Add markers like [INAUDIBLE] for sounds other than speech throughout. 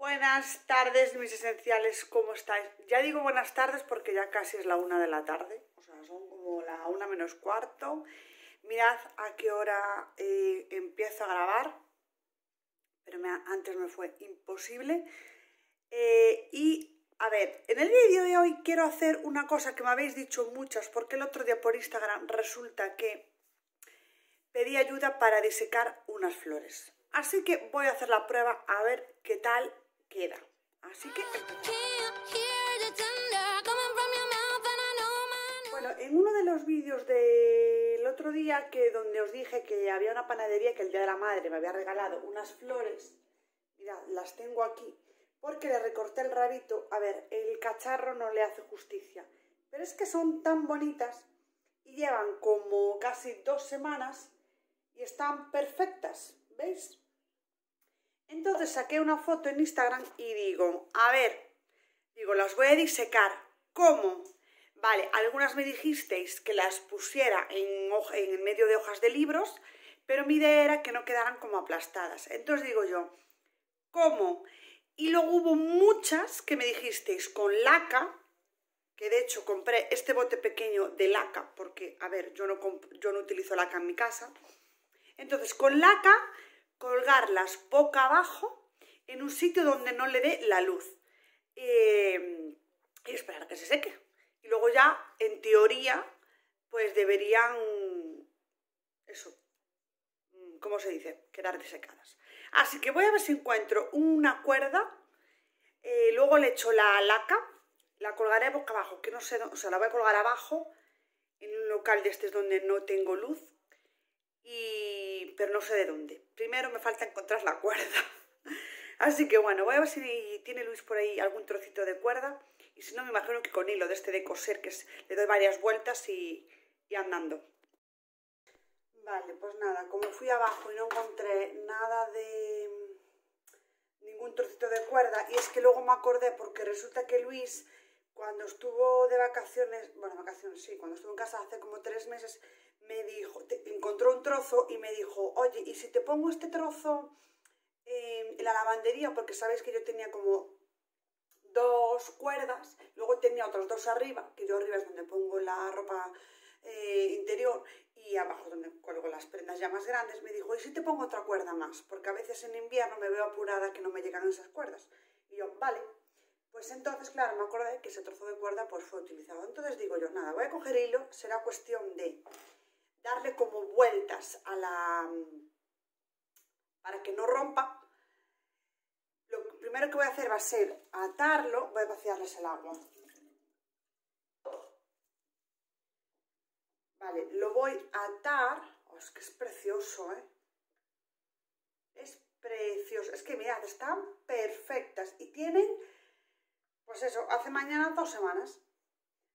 Buenas tardes, mis esenciales, ¿cómo estáis? Ya digo buenas tardes porque ya casi es la una de la tarde, o sea, son como la una menos cuarto. Mirad a qué hora eh, empiezo a grabar, pero antes me fue imposible. Eh, y a ver, en el vídeo de hoy quiero hacer una cosa que me habéis dicho muchas, porque el otro día por Instagram resulta que pedí ayuda para disecar unas flores. Así que voy a hacer la prueba a ver qué tal queda. Así que Bueno, en uno de los vídeos del otro día que donde os dije que había una panadería que el día de la madre me había regalado unas flores, mirad, las tengo aquí, porque le recorté el rabito, a ver, el cacharro no le hace justicia, pero es que son tan bonitas y llevan como casi dos semanas y están perfectas, ¿veis? Entonces saqué una foto en Instagram y digo, a ver, digo, las voy a disecar. ¿Cómo? Vale, algunas me dijisteis que las pusiera en, medio de hojas de libros, pero mi idea era que no quedaran como aplastadas. Entonces digo yo, ¿cómo? Y luego hubo muchas que me dijisteis con laca, que de hecho compré este bote pequeño de laca, porque, a ver, yo yo no utilizo laca en mi casa. Entonces, con laca colgarlas boca abajo en un sitio donde no le dé la luz em, y esperar a que se seque. Y luego ya, en teoría, pues deberían, eso, mm, ¿cómo se dice? Quedar desecadas. Así que voy a ver si encuentro una cuerda, eh, luego le echo la laca, la colgaré boca abajo, que no sé, o sea, la voy a colgar abajo en un local de este donde no tengo luz y pero no sé de dónde. Primero me falta encontrar la cuerda. [LAUGHS] Así que bueno, voy a ver si tiene Luis por ahí algún trocito de cuerda. Y si no, me imagino que con hilo de este de coser, que le doy varias vueltas y, y andando. Vale, pues nada, como fui abajo y no encontré nada de mm, ningún trocito de cuerda, y es que luego me acordé porque resulta que Luis, cuando estuvo de vacaciones, bueno, vacaciones sí, cuando estuvo en casa hace como tres meses, me dijo, encontró un trozo y me dijo, oye, ¿y si te pongo este trozo en la lavandería? Porque sabes que yo tenía como dos cuerdas, luego tenía otras dos arriba, que yo arriba es donde pongo la ropa eh, interior y abajo donde cuelgo las prendas ya más grandes, me dijo, ¿y si te pongo otra cuerda más? Porque a veces en invierno me veo apurada que no me llegan esas cuerdas. Y yo, vale. Pues entonces, claro, me acordé que ese trozo de cuerda pues, fue utilizado. Entonces digo yo, nada, voy a coger hilo, será cuestión de darle como vueltas a la... para que no rompa, lo primero que voy a hacer va a ser atarlo, voy a vaciarles el agua. Vale, lo voy a atar, oh, es que es precioso, ¿eh? Es precioso, es que mirad, están perfectas y tienen, pues eso, hace mañana dos semanas.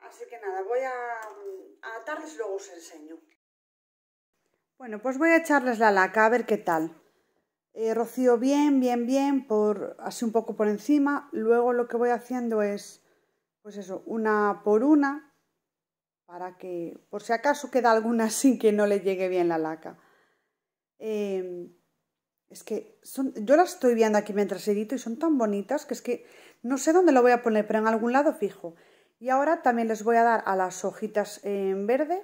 Así que nada, voy a, a atarles y luego os enseño. Bueno, pues voy a echarles la laca a ver qué tal. Eh, rocío bien, bien, bien, por, así un poco por encima. Luego lo que voy haciendo es, pues eso, una por una, para que, por si acaso queda alguna [LAUGHS] sin que no le llegue bien la laca. Em, es que son, yo las estoy viendo aquí mientras edito y son tan bonitas que es que no sé dónde lo voy a poner, pero en algún lado fijo. Y ahora también les voy a dar a las hojitas en verde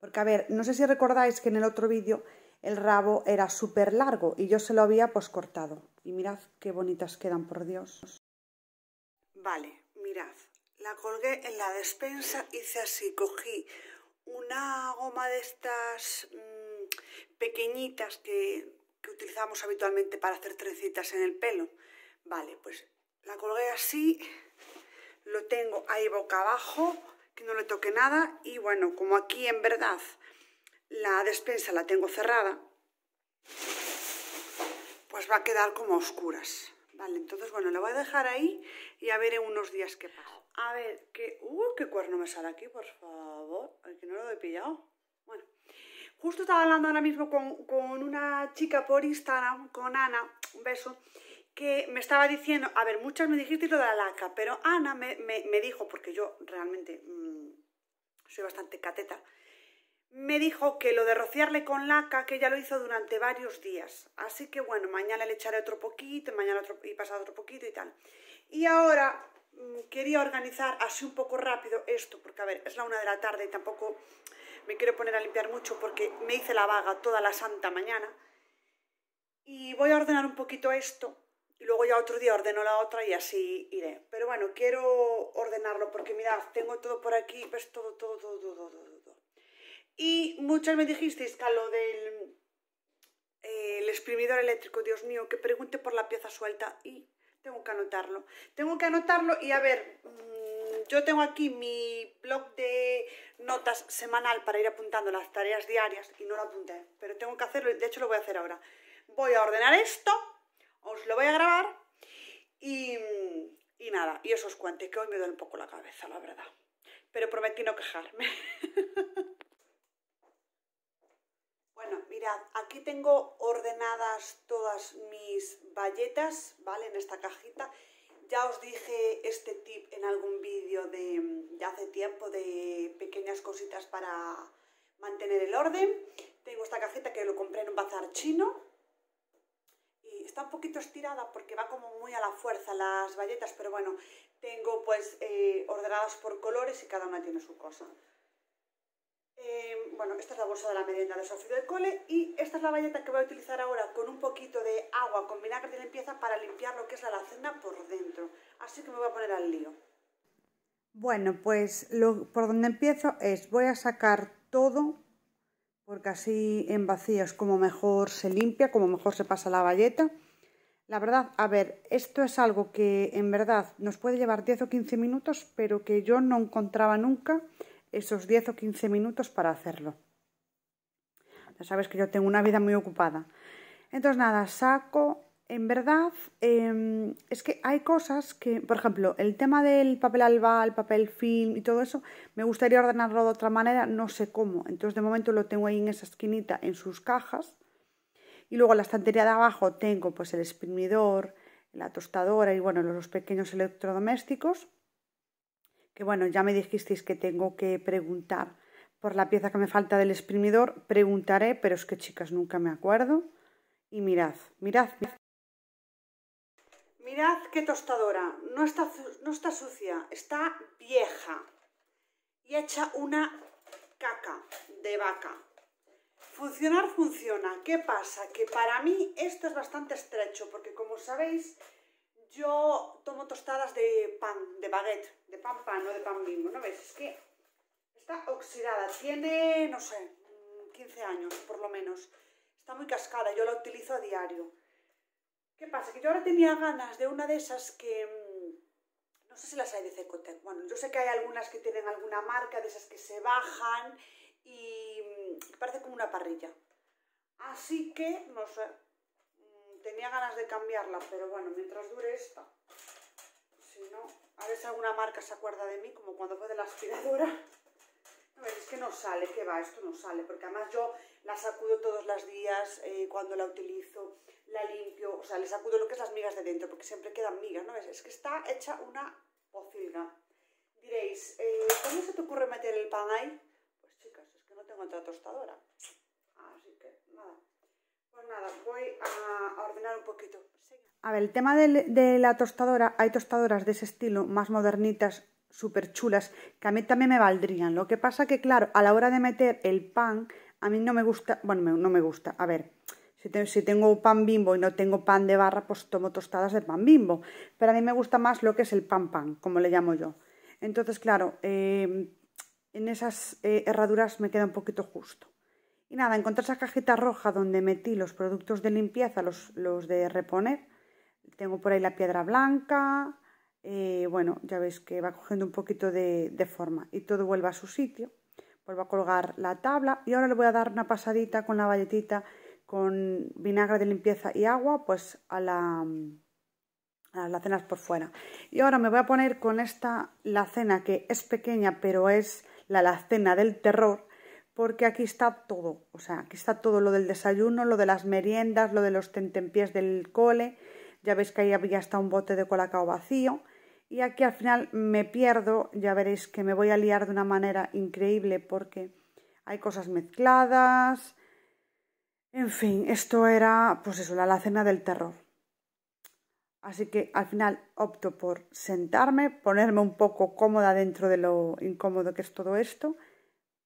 porque, a ver, no sé si recordáis que en el otro vídeo el rabo era súper largo y yo se lo había pues cortado. Y mirad qué bonitas quedan, por Dios. Vale, mirad, la colgué en la despensa, hice así, cogí una goma de estas mm, pequeñitas que, que utilizamos habitualmente para hacer trencitas en el pelo. Vale, pues la colgué así, lo tengo ahí boca abajo, que no le toque nada y bueno, como aquí en verdad la despensa la tengo cerrada, pues va a quedar como a oscuras. Vale, entonces bueno, la voy a dejar ahí y a ver en unos días qué pasa. A ver, qué ¡Uh! ¿Qué cuerno me sale aquí, por favor? que no lo he pillado. Bueno, justo estaba hablando ahora mismo con, con una chica por Instagram, con Ana, un beso, que me estaba diciendo, a ver, muchas me dijiste lo de la laca, pero Ana me, dijo, porque yo realmente mm, soy bastante cateta, me dijo que lo de rociarle con laca, que ella lo hizo durante varios días. Así que bueno, mañana le echaré otro poquito, mañana y pasado otro poquito y tal. Y ahora mm, quería organizar así un poco rápido esto, porque a ver, es la una de la tarde y tampoco me quiero poner a limpiar mucho porque me hice la vaga toda la santa mañana. Y voy a ordenar un poquito esto y luego ya otro día ordeno la otra y así iré. Pero bueno, quiero ordenarlo porque mirad, tengo todo por aquí, ves todo, todo, todo, todo, todo. Y muchas me dijisteis que lo del eh, el exprimidor eléctrico, Dios mío, que pregunte por la pieza suelta y tengo que anotarlo. Tengo que anotarlo y a ver, mm, yo tengo aquí mi blog de notas semanal para ir apuntando las tareas diarias y no lo apunté, pero tengo que hacerlo, de hecho lo voy a hacer ahora. Voy a ordenar esto os lo voy a grabar y, nada, y eso os cuente que hoy me duele un poco la cabeza, la verdad. Pero prometí no quejarme. [LAUGHS] bueno, mirad, aquí tengo ordenadas todas mis valletas, ¿vale? En esta cajita. Ya os dije este tip en algún vídeo de, de hace tiempo de pequeñas cositas para mantener el orden. Tengo esta cajita que lo compré en un bazar chino, está un poquito estirada porque va como muy a la fuerza las valletas, pero bueno, tengo pues eh, ordenadas por colores y cada una tiene su cosa. Eh, bueno, esta es la bolsa de la merienda de Sofía de cole y esta es la valleta que voy a utilizar ahora con un poquito de agua con vinagre de limpieza para limpiar lo que es la alacena por dentro. Así que me voy a poner al lío. Bueno, pues lo, por donde empiezo es, voy a sacar todo porque así en vacíos como mejor se limpia, como mejor se pasa la galleta. La verdad, a ver, esto es algo que en verdad nos puede llevar 10 o 15 minutos, pero que yo no encontraba nunca esos 10 o 15 minutos para hacerlo. Ya sabes que yo tengo una vida muy ocupada. Entonces nada, saco en verdad, em, es que hay cosas que, por ejemplo, el tema del papel alba, el papel film y todo eso, me gustaría ordenarlo de otra manera, no sé cómo. Entonces, de momento lo tengo ahí en esa esquinita, en sus cajas. Y luego en la estantería de abajo tengo pues el exprimidor, la tostadora y bueno, los pequeños electrodomésticos. Que bueno, ya me dijisteis que tengo que preguntar por la pieza que me falta del exprimidor. Preguntaré, pero es que chicas, nunca me acuerdo. Y mirad, mirad Mirad qué tostadora, no está, no está sucia, está vieja y hecha una caca de vaca. Funcionar funciona. ¿Qué pasa? Que para mí esto es bastante estrecho, porque como sabéis, yo tomo tostadas de pan, de baguette, de pan pan, no de pan bingo, ¿no veis, Es que está oxidada, tiene, no sé, 15 años por lo menos. Está muy cascada, yo la utilizo a diario. ¿Qué pasa? Que yo ahora tenía ganas de una de esas que... Mm, no sé si las hay de Cecotec. Bueno, yo sé que hay algunas que tienen alguna marca, de esas que se bajan y mm, parece como una parrilla. Así que, no sé, mm, tenía ganas de cambiarla, pero bueno, mientras dure esta. Si no, a ver si alguna marca se acuerda de mí, como cuando fue de la aspiradora. A ver, es que no sale, que va, esto no sale, porque además yo la sacudo todos los días eh, cuando la utilizo la limpio, o sea, le sacudo lo que es las migas de dentro, porque siempre quedan migas, ¿no ves? Es que está hecha una pocilga. Diréis, eh, ¿cómo se te ocurre meter el pan ahí? Pues chicas, es que no tengo otra tostadora. Así que, nada. Pues nada, voy a, ordenar un poquito. A ver, el tema de, de la tostadora, hay tostadoras de ese estilo, más modernitas, súper chulas, que a mí también me valdrían. Lo que pasa que, claro, a la hora de meter el pan, a mí no me gusta, bueno, no me gusta, a ver... Si, tengo pan bimbo y no tengo pan de barra, pues tomo tostadas de pan bimbo. Pero a mí me gusta más lo que es el pan pan, como le llamo yo. Entonces, claro, em, en esas eh, herraduras me queda un poquito justo. Y nada, encontré esa cajita roja donde metí los productos de limpieza, los, los de reponer. Tengo por ahí la piedra blanca. Eh, bueno, ya veis que va cogiendo un poquito de, de forma y todo vuelve a su sitio. Vuelvo a colgar la tabla y ahora le voy a dar una pasadita con la valletita con vinagre de limpieza y agua pues a, la, a las cenas por fuera. Y ahora me voy a poner con esta cena, que es pequeña pero es la lacena del terror porque aquí está todo, o sea, aquí está todo lo del desayuno, lo de las meriendas, lo de los tentempiés del cole, ya veis que ahí había hasta un bote de colacao vacío y aquí al final me pierdo, ya veréis que me voy a liar de una manera increíble porque hay cosas mezcladas, en fin, esto era, pues eso, la alacena del terror. Así que al final opto por sentarme, ponerme un poco cómoda dentro de lo incómodo que es todo esto,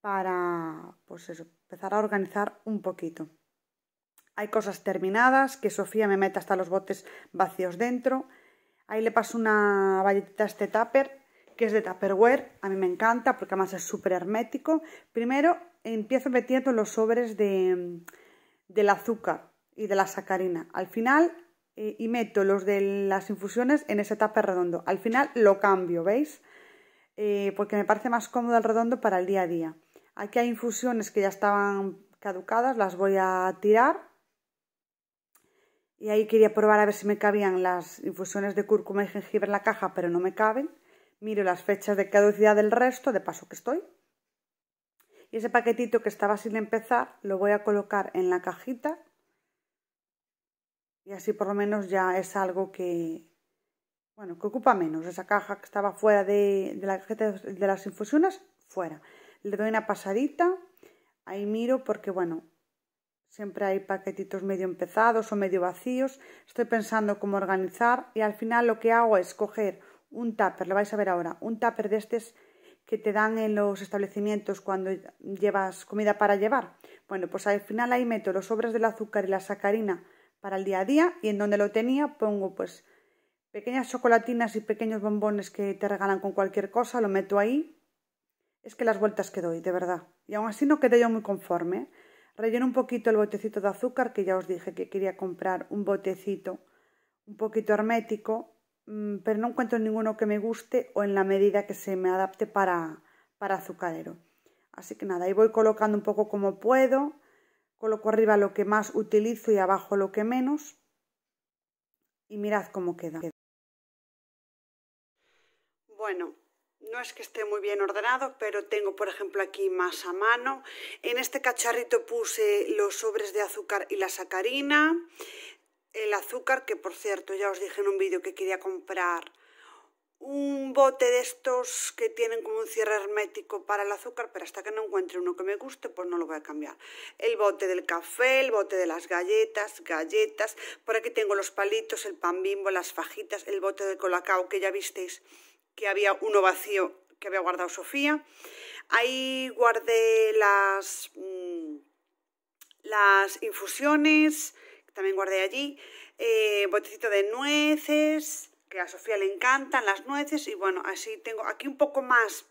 para, pues empezar a organizar un poquito. Hay cosas terminadas, que Sofía me meta hasta los botes vacíos dentro. Ahí le paso una valletita a este tupper, que es de Tupperware. A mí me encanta porque además es súper hermético. Primero empiezo metiendo los sobres de del azúcar y de la sacarina. Al final, eh, y meto los de las infusiones en ese tupper redondo. Al final lo cambio, ¿veis? Eh, porque me parece más cómodo el redondo para el día a día. Aquí hay infusiones que ya estaban caducadas, las voy a tirar. Y ahí quería probar a ver si me cabían las infusiones de cúrcuma y jengibre en la caja, pero no me caben. Miro las fechas de caducidad del resto, de paso que estoy, y ese paquetito que estaba sin empezar lo voy a colocar en la cajita y así por lo menos ya es algo que bueno, que ocupa menos esa caja que estaba fuera de, de la de las infusiones, fuera le doy una pasadita ahí miro porque bueno siempre hay paquetitos medio empezados o medio vacíos estoy pensando cómo organizar y al final lo que hago es coger un tupper, lo vais a ver ahora, un tupper de este es que te dan en los establecimientos cuando llevas comida para llevar. Bueno, pues al final ahí meto los sobres del azúcar y la sacarina para el día a día y en donde lo tenía pongo pues pequeñas chocolatinas y pequeños bombones que te regalan con cualquier cosa, lo meto ahí. Es que las vueltas que doy, de verdad. Y aún así no quedé yo muy conforme. Relleno un poquito el botecito de azúcar, que ya os dije que quería comprar un botecito un poquito hermético Mm, pero no encuentro ninguno que me guste o en la medida que se me adapte para, para azucarero. Así que nada, y voy colocando un poco como puedo, coloco arriba lo que más utilizo y abajo lo que menos y mirad cómo queda. Bueno, no es que esté muy bien ordenado, pero tengo por ejemplo aquí más a mano. En este cacharrito puse los sobres de azúcar y la sacarina el azúcar, que por cierto ya os dije en un vídeo que quería comprar un bote de estos que tienen como un cierre hermético para el azúcar, pero hasta que no encuentre uno que me guste, pues no lo voy a cambiar. El bote del café, el bote de las galletas, galletas, por aquí tengo los palitos, el pan bimbo, las fajitas, el bote de colacao, que ya visteis que había uno vacío que había guardado Sofía. Ahí guardé las, mm, las infusiones, también guardé allí, eh, botecito de nueces, que a Sofía le encantan las nueces, y bueno, así tengo aquí un poco más,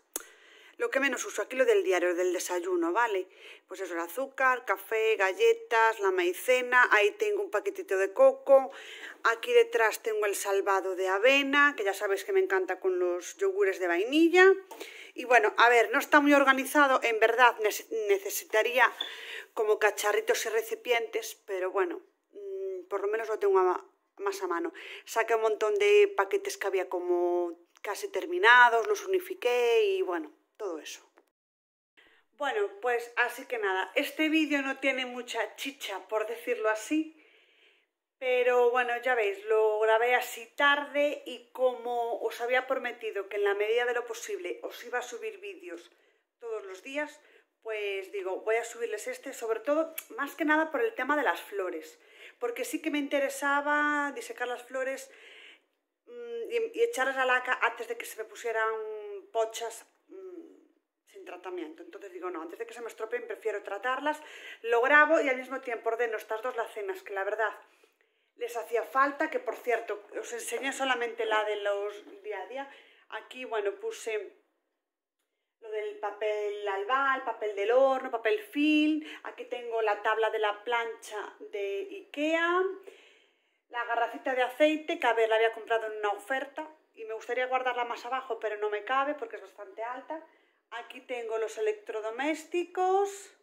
lo que menos uso, aquí lo del diario, del desayuno, ¿vale? Pues eso, el azúcar, café, galletas, la maicena, ahí tengo un paquetito de coco, aquí detrás tengo el salvado de avena, que ya sabéis que me encanta con los yogures de vainilla, y bueno, a ver, no está muy organizado, en verdad necesitaría como cacharritos y recipientes, pero bueno, por lo menos lo tengo más a mano. Saqué un montón de paquetes que había como casi terminados, los unifiqué y bueno, todo eso. Bueno, pues así que nada, este vídeo no tiene mucha chicha, por decirlo así, pero bueno, ya veis, lo grabé así tarde y como os había prometido que en la medida de lo posible os iba a subir vídeos todos los días, pues digo, voy a subirles este, sobre todo, más que nada por el tema de las flores porque sí que me interesaba disecar las flores mm, y, echarlas a laca antes de que se me pusieran pochas mm, sin tratamiento. Entonces digo, no, antes de que se me estropeen prefiero tratarlas, lo grabo y al mismo tiempo ordeno estas dos lacenas, que la verdad les hacía falta, que por cierto, os enseñé solamente la de los día a día. Aquí, bueno, puse lo del papel albal, papel del horno, papel film. Aquí tengo la tabla de la plancha de Ikea. La garracita de aceite, que a ver, la había comprado en una oferta y me gustaría guardarla más abajo, pero no me cabe porque es bastante alta. Aquí tengo los electrodomésticos.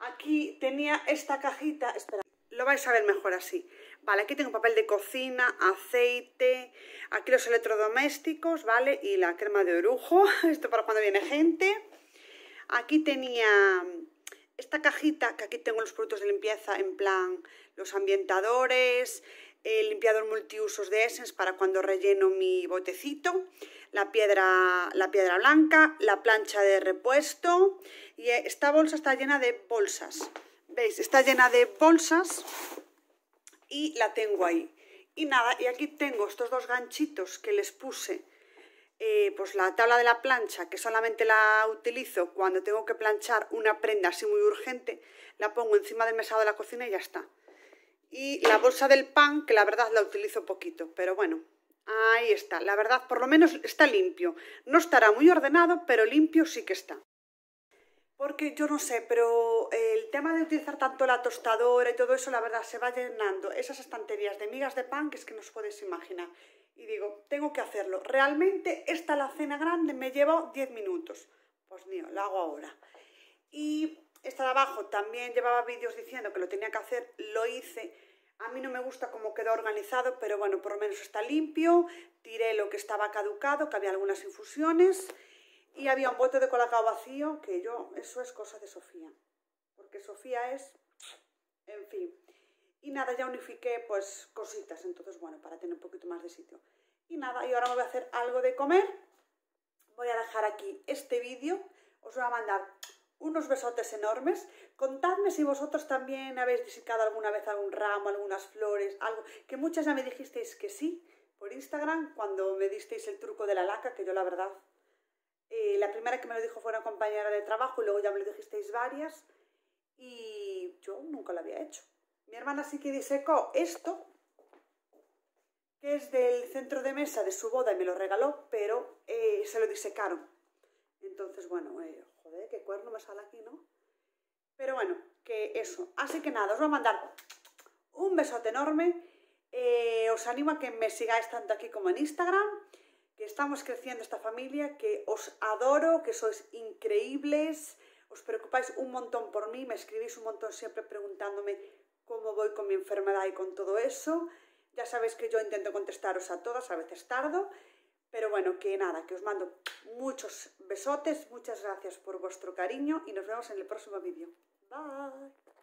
Aquí tenía esta cajita, espera, lo vais a ver mejor así. Vale, aquí tengo papel de cocina, aceite, aquí los electrodomésticos, ¿vale? Y la crema de orujo, [LAUGHS] esto para cuando viene gente. Aquí tenía esta cajita, que aquí tengo los productos de limpieza en plan los ambientadores, el limpiador multiusos de Essence para cuando relleno mi botecito, la piedra, la piedra blanca, la plancha de repuesto y esta bolsa está llena de bolsas. ¿Veis? Está llena de bolsas y la tengo ahí. Y nada, y aquí tengo estos dos ganchitos que les puse, eh, pues la tabla de la plancha, que solamente la utilizo cuando tengo que planchar una prenda así muy urgente, la pongo encima del mesado de la cocina y ya está. Y la bolsa del pan, que la verdad la utilizo poquito, pero bueno, ahí está. La verdad, por lo menos está limpio. No estará muy ordenado, pero limpio sí que está. Porque yo no sé, pero eh, el tema de utilizar tanto la tostadora y todo eso, la verdad, se va llenando esas estanterías de migas de pan que es que no os podéis imaginar. Y digo, tengo que hacerlo. Realmente esta la cena grande me lleva 10 minutos. Pues mío, la hago ahora. Y esta de abajo también llevaba vídeos diciendo que lo tenía que hacer, lo hice. A mí no me gusta cómo quedó organizado, pero bueno, por lo menos está limpio. Tiré lo que estaba caducado, que había algunas infusiones. Y había un bote de colacao vacío, que yo, eso es cosa de Sofía, porque Sofía es, en fin. Y nada, ya unifiqué pues cositas, entonces bueno, para tener un poquito más de sitio. Y nada, y ahora me voy a hacer algo de comer. Voy a dejar aquí este vídeo, os voy a mandar unos besotes enormes. Contadme si vosotros también habéis disecado alguna vez algún ramo, algunas flores, algo, que muchas ya me dijisteis que sí por Instagram cuando me disteis el truco de la laca, que yo la verdad eh, la primera que me lo dijo fue una compañera de trabajo y luego ya me lo dijisteis varias y yo nunca lo había hecho. Mi hermana sí que disecó esto, que es del centro de mesa de su boda y me lo regaló, pero eh, se lo disecaron. Entonces, bueno, eh, joder, qué cuerno me sale aquí, ¿no? Pero bueno, que eso. Así que nada, os voy a mandar un besote enorme. os animo a que me sigáis tanto aquí como en Instagram que estamos creciendo esta familia, que os adoro, que sois increíbles, os preocupáis un montón por mí, me escribís un montón siempre preguntándome cómo voy con mi enfermedad y con todo eso. Ya sabéis que yo intento contestaros a todas, a veces tardo, pero bueno, que nada, que os mando muchos besotes, muchas gracias por vuestro cariño y nos vemos en el próximo vídeo. Bye.